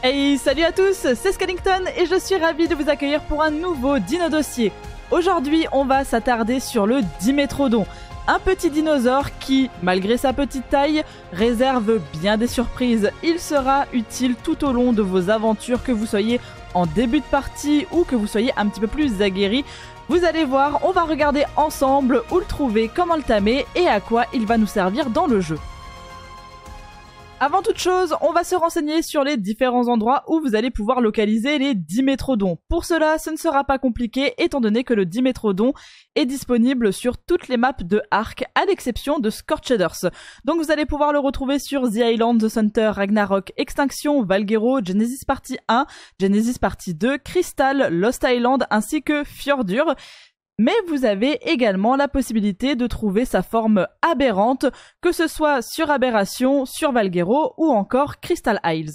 Hey, salut à tous, c'est Skellington et je suis ravi de vous accueillir pour un nouveau Dino Dossier. Aujourd'hui, on va s'attarder sur le Dimétrodon, un petit dinosaure qui, malgré sa petite taille, réserve bien des surprises. Il sera utile tout au long de vos aventures, que vous soyez en début de partie ou que vous soyez un petit peu plus aguerri. Vous allez voir, on va regarder ensemble où le trouver, comment le tamer et à quoi il va nous servir dans le jeu. Avant toute chose, on va se renseigner sur les différents endroits où vous allez pouvoir localiser les dimétrodons. Pour cela, ce ne sera pas compliqué étant donné que le dimétrodon est disponible sur toutes les maps de Ark à l'exception de Scorcheders. Donc vous allez pouvoir le retrouver sur The Island, The Center, Ragnarok, Extinction, Valguero, Genesis Partie 1, Genesis Partie 2, Crystal, Lost Island ainsi que Fjordur mais vous avez également la possibilité de trouver sa forme aberrante, que ce soit sur Aberration, sur Valguero ou encore Crystal Isles.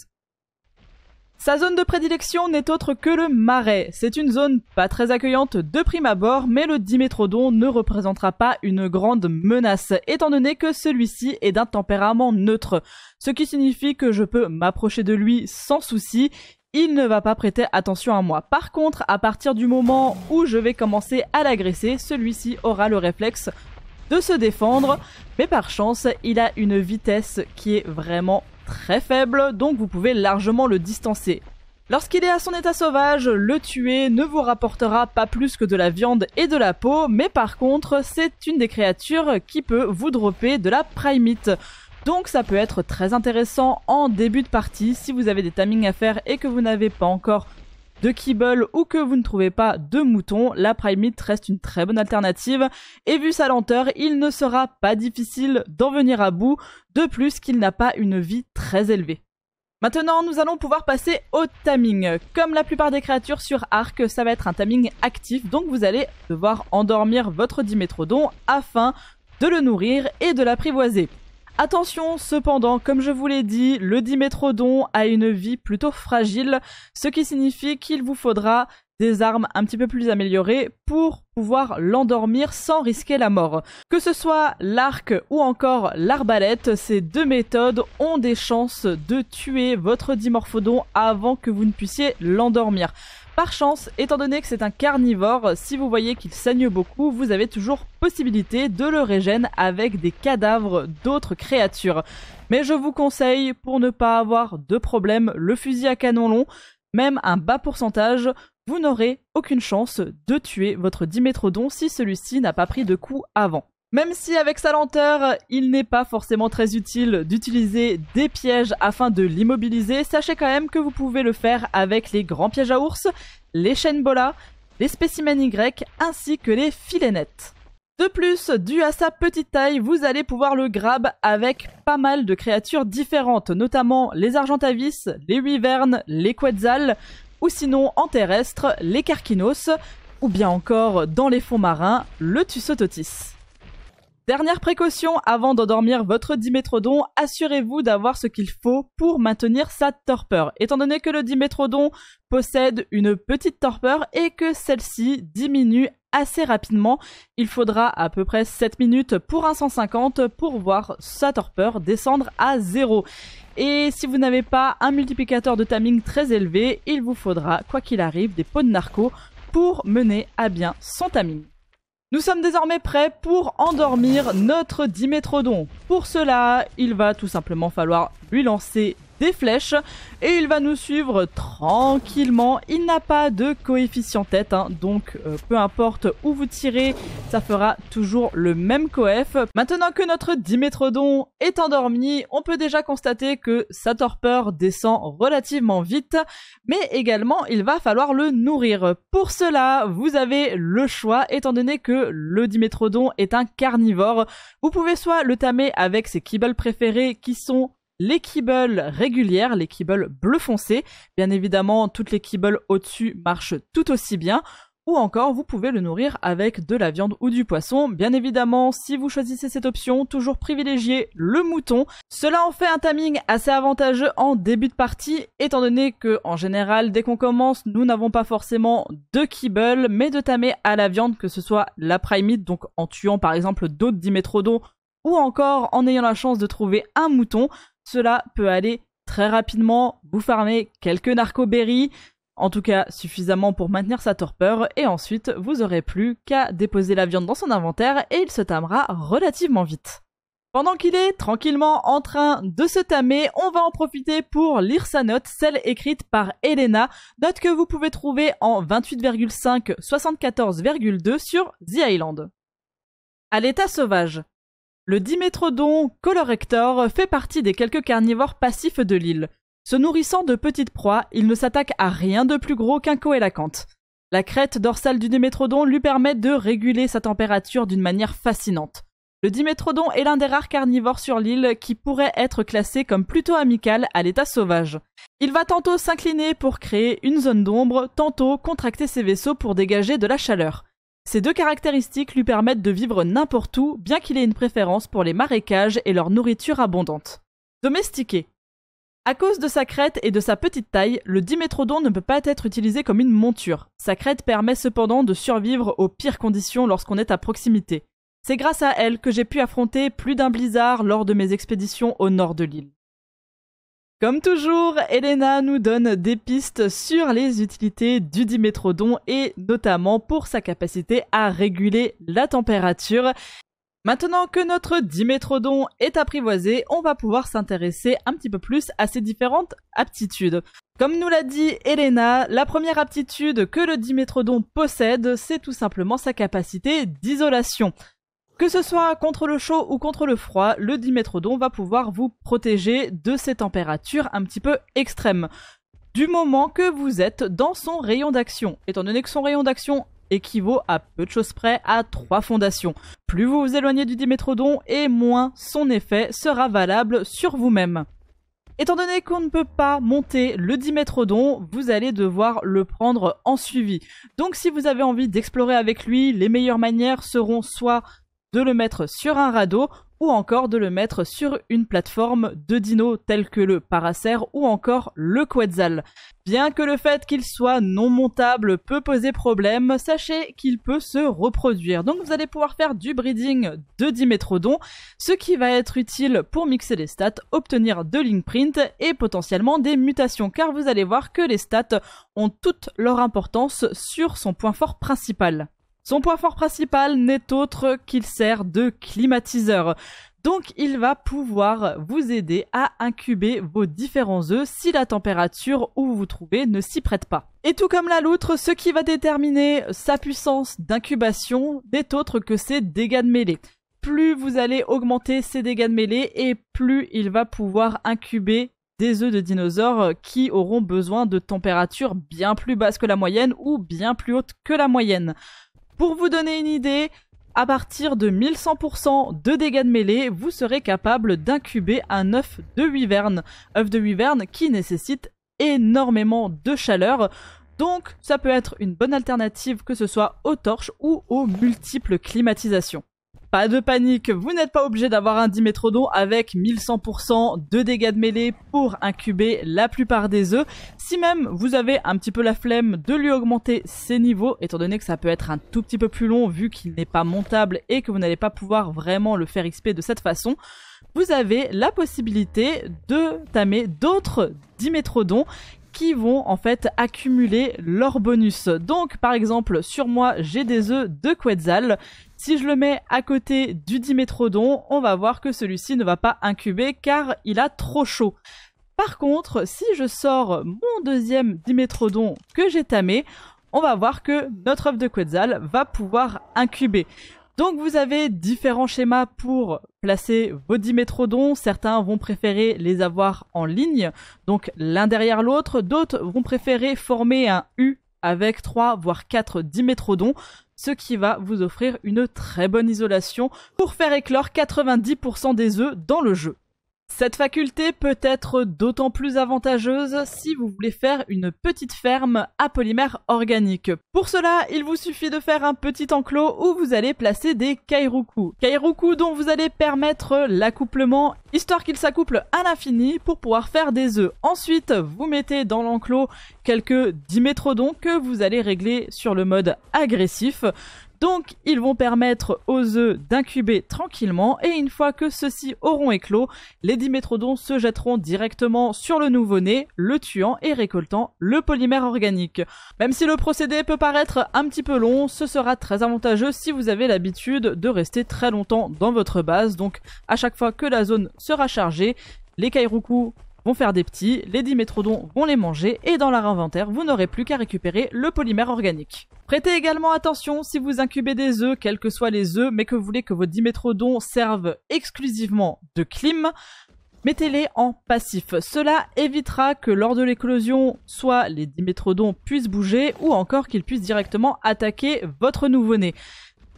Sa zone de prédilection n'est autre que le marais. C'est une zone pas très accueillante de prime abord, mais le Dimétrodon ne représentera pas une grande menace, étant donné que celui-ci est d'un tempérament neutre. Ce qui signifie que je peux m'approcher de lui sans souci, il ne va pas prêter attention à moi. Par contre, à partir du moment où je vais commencer à l'agresser, celui-ci aura le réflexe de se défendre, mais par chance, il a une vitesse qui est vraiment très faible, donc vous pouvez largement le distancer. Lorsqu'il est à son état sauvage, le tuer ne vous rapportera pas plus que de la viande et de la peau, mais par contre, c'est une des créatures qui peut vous dropper de la primite. Donc ça peut être très intéressant en début de partie si vous avez des timings à faire et que vous n'avez pas encore de kibble ou que vous ne trouvez pas de mouton, la Meat reste une très bonne alternative et vu sa lenteur, il ne sera pas difficile d'en venir à bout, de plus qu'il n'a pas une vie très élevée. Maintenant, nous allons pouvoir passer au timing. Comme la plupart des créatures sur arc, ça va être un timing actif, donc vous allez devoir endormir votre Dimétrodon afin de le nourrir et de l'apprivoiser. Attention cependant, comme je vous l'ai dit, le Dimétrodon a une vie plutôt fragile, ce qui signifie qu'il vous faudra des armes un petit peu plus améliorées pour pouvoir l'endormir sans risquer la mort. Que ce soit l'arc ou encore l'arbalète, ces deux méthodes ont des chances de tuer votre dimorphodon avant que vous ne puissiez l'endormir. Par chance, étant donné que c'est un carnivore, si vous voyez qu'il saigne beaucoup, vous avez toujours possibilité de le régénérer avec des cadavres d'autres créatures. Mais je vous conseille, pour ne pas avoir de problème, le fusil à canon long, même un bas pourcentage, vous n'aurez aucune chance de tuer votre Dimétrodon si celui-ci n'a pas pris de coup avant. Même si avec sa lenteur, il n'est pas forcément très utile d'utiliser des pièges afin de l'immobiliser, sachez quand même que vous pouvez le faire avec les grands pièges à ours, les chaînes bola, les spécimens Y ainsi que les filets nets. De plus, dû à sa petite taille, vous allez pouvoir le grab avec pas mal de créatures différentes, notamment les argentavis, les wyvernes, les quetzals, ou sinon en terrestre, les carquinos, ou bien encore dans les fonds marins, le tussototis. Dernière précaution, avant d'endormir votre dimétrodon, assurez-vous d'avoir ce qu'il faut pour maintenir sa torpeur. Étant donné que le dimétrodon possède une petite torpeur et que celle-ci diminue assez rapidement. Il faudra à peu près 7 minutes pour un 150 pour voir sa torpeur descendre à 0. Et si vous n'avez pas un multiplicateur de timing très élevé, il vous faudra, quoi qu'il arrive, des pots de narco pour mener à bien son timing. Nous sommes désormais prêts pour endormir notre Dimétrodon. Pour cela, il va tout simplement falloir lui lancer flèches et il va nous suivre tranquillement. Il n'a pas de coefficient tête, hein. donc euh, peu importe où vous tirez, ça fera toujours le même coef. Maintenant que notre Dimétrodon est endormi, on peut déjà constater que sa torpeur descend relativement vite, mais également il va falloir le nourrir. Pour cela, vous avez le choix, étant donné que le Dimétrodon est un carnivore. Vous pouvez soit le tamer avec ses kibbles préférés qui sont les kibbles régulières, les kibbles bleu foncé. Bien évidemment, toutes les kibbles au-dessus marchent tout aussi bien. Ou encore, vous pouvez le nourrir avec de la viande ou du poisson. Bien évidemment, si vous choisissez cette option, toujours privilégiez le mouton. Cela en fait un timing assez avantageux en début de partie, étant donné que, en général, dès qu'on commence, nous n'avons pas forcément de kibble, mais de tamer à la viande, que ce soit la primite, donc en tuant par exemple d'autres dimétrodons, ou encore en ayant la chance de trouver un mouton cela peut aller très rapidement, vous farmez quelques narcoberries, en tout cas suffisamment pour maintenir sa torpeur, et ensuite vous aurez plus qu'à déposer la viande dans son inventaire et il se tamera relativement vite. Pendant qu'il est tranquillement en train de se tamer, on va en profiter pour lire sa note, celle écrite par Elena, note que vous pouvez trouver en 28,5 74,2 sur The Island. À l'état sauvage, le dimétrodon colorector fait partie des quelques carnivores passifs de l'île. Se nourrissant de petites proies, il ne s'attaque à rien de plus gros qu'un coélacanthe. La crête dorsale du dimétrodon lui permet de réguler sa température d'une manière fascinante. Le dimétrodon est l'un des rares carnivores sur l'île qui pourrait être classé comme plutôt amical à l'état sauvage. Il va tantôt s'incliner pour créer une zone d'ombre, tantôt contracter ses vaisseaux pour dégager de la chaleur. Ces deux caractéristiques lui permettent de vivre n'importe où, bien qu'il ait une préférence pour les marécages et leur nourriture abondante. Domestiqué. À cause de sa crête et de sa petite taille, le dimétrodon ne peut pas être utilisé comme une monture. Sa crête permet cependant de survivre aux pires conditions lorsqu'on est à proximité. C'est grâce à elle que j'ai pu affronter plus d'un blizzard lors de mes expéditions au nord de l'île. Comme toujours, Elena nous donne des pistes sur les utilités du dimétrodon et notamment pour sa capacité à réguler la température. Maintenant que notre dimétrodon est apprivoisé, on va pouvoir s'intéresser un petit peu plus à ses différentes aptitudes. Comme nous l'a dit Elena, la première aptitude que le dimétrodon possède, c'est tout simplement sa capacité d'isolation. Que ce soit contre le chaud ou contre le froid, le dimétrodon va pouvoir vous protéger de ces températures un petit peu extrêmes. Du moment que vous êtes dans son rayon d'action. Étant donné que son rayon d'action équivaut à peu de choses près à 3 fondations. Plus vous vous éloignez du dimétrodon et moins son effet sera valable sur vous-même. Étant donné qu'on ne peut pas monter le dimétrodon, vous allez devoir le prendre en suivi. Donc si vous avez envie d'explorer avec lui, les meilleures manières seront soit de le mettre sur un radeau ou encore de le mettre sur une plateforme de dinos tels que le Paracer ou encore le Quetzal. Bien que le fait qu'il soit non montable peut poser problème, sachez qu'il peut se reproduire. Donc vous allez pouvoir faire du breeding de Dimetrodon, ce qui va être utile pour mixer les stats, obtenir de l'imprint et potentiellement des mutations, car vous allez voir que les stats ont toute leur importance sur son point fort principal. Son point fort principal n'est autre qu'il sert de climatiseur. Donc il va pouvoir vous aider à incuber vos différents œufs si la température où vous vous trouvez ne s'y prête pas. Et tout comme la loutre, ce qui va déterminer sa puissance d'incubation n'est autre que ses dégâts de mêlée. Plus vous allez augmenter ses dégâts de mêlée et plus il va pouvoir incuber des œufs de dinosaures qui auront besoin de températures bien plus basses que la moyenne ou bien plus hautes que la moyenne. Pour vous donner une idée, à partir de 1100% de dégâts de mêlée, vous serez capable d'incuber un œuf de wyvern. œuf de wyvern qui nécessite énormément de chaleur. Donc ça peut être une bonne alternative que ce soit aux torches ou aux multiples climatisations. Pas de panique, vous n'êtes pas obligé d'avoir un Dimétrodon avec 1100% de dégâts de mêlée pour incuber la plupart des œufs. Si même vous avez un petit peu la flemme de lui augmenter ses niveaux, étant donné que ça peut être un tout petit peu plus long vu qu'il n'est pas montable et que vous n'allez pas pouvoir vraiment le faire XP de cette façon, vous avez la possibilité de tamer d'autres Dimétrodons qui vont en fait accumuler leur bonus. Donc par exemple sur moi j'ai des œufs de Quetzal. Si je le mets à côté du Dimétrodon, on va voir que celui-ci ne va pas incuber car il a trop chaud. Par contre, si je sors mon deuxième Dimétrodon que j'ai tamé, on va voir que notre œuf de Quetzal va pouvoir incuber. Donc vous avez différents schémas pour placer vos dimétrodons. Certains vont préférer les avoir en ligne, donc l'un derrière l'autre. D'autres vont préférer former un U avec 3 voire 4 dimétrodons, ce qui va vous offrir une très bonne isolation pour faire éclore 90% des œufs dans le jeu. Cette faculté peut être d'autant plus avantageuse si vous voulez faire une petite ferme à polymère organique. Pour cela, il vous suffit de faire un petit enclos où vous allez placer des kairuku. Kairuku dont vous allez permettre l'accouplement, histoire qu'ils s'accouplent à l'infini pour pouvoir faire des œufs. Ensuite, vous mettez dans l'enclos quelques dimétrodons que vous allez régler sur le mode agressif. Donc ils vont permettre aux œufs d'incuber tranquillement et une fois que ceux-ci auront éclos, les dimétrodons se jetteront directement sur le nouveau-né, le tuant et récoltant le polymère organique. Même si le procédé peut paraître un petit peu long, ce sera très avantageux si vous avez l'habitude de rester très longtemps dans votre base. Donc à chaque fois que la zone sera chargée, les Kairuku vont faire des petits, les dimétrodons vont les manger et dans leur inventaire, vous n'aurez plus qu'à récupérer le polymère organique. Prêtez également attention si vous incubez des œufs, quels que soient les œufs, mais que vous voulez que vos dimétrodons servent exclusivement de clim, mettez-les en passif. Cela évitera que lors de l'éclosion, soit les dimétrodons puissent bouger ou encore qu'ils puissent directement attaquer votre nouveau-né.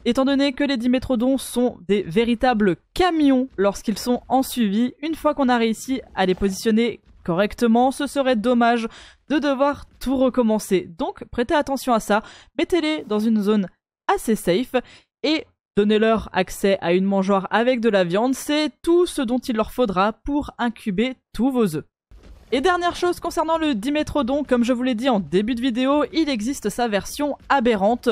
Étant donné que les dimétrodons sont des véritables camions lorsqu'ils sont en suivi, une fois qu'on a réussi à les positionner correctement, ce serait dommage de devoir tout recommencer. Donc prêtez attention à ça, mettez-les dans une zone assez safe et donnez-leur accès à une mangeoire avec de la viande, c'est tout ce dont il leur faudra pour incuber tous vos œufs. Et dernière chose concernant le Dimétrodon, comme je vous l'ai dit en début de vidéo, il existe sa version aberrante,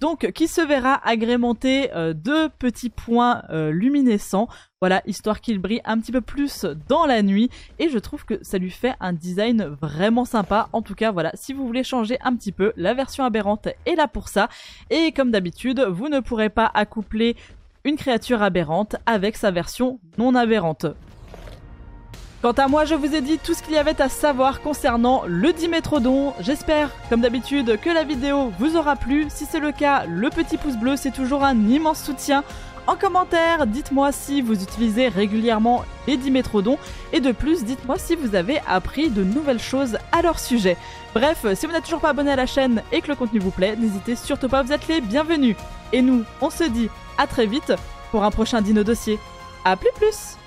donc qui se verra agrémenter euh, de petits points euh, luminescents, voilà, histoire qu'il brille un petit peu plus dans la nuit, et je trouve que ça lui fait un design vraiment sympa, en tout cas voilà, si vous voulez changer un petit peu, la version aberrante est là pour ça, et comme d'habitude, vous ne pourrez pas accoupler une créature aberrante avec sa version non aberrante. Quant à moi, je vous ai dit tout ce qu'il y avait à savoir concernant le Dimétrodon. J'espère, comme d'habitude, que la vidéo vous aura plu. Si c'est le cas, le petit pouce bleu, c'est toujours un immense soutien. En commentaire, dites-moi si vous utilisez régulièrement les Dimétrodons. Et de plus, dites-moi si vous avez appris de nouvelles choses à leur sujet. Bref, si vous n'êtes toujours pas abonné à la chaîne et que le contenu vous plaît, n'hésitez surtout pas, vous êtes les bienvenus. Et nous, on se dit à très vite pour un prochain Dino Dossier. A plus plus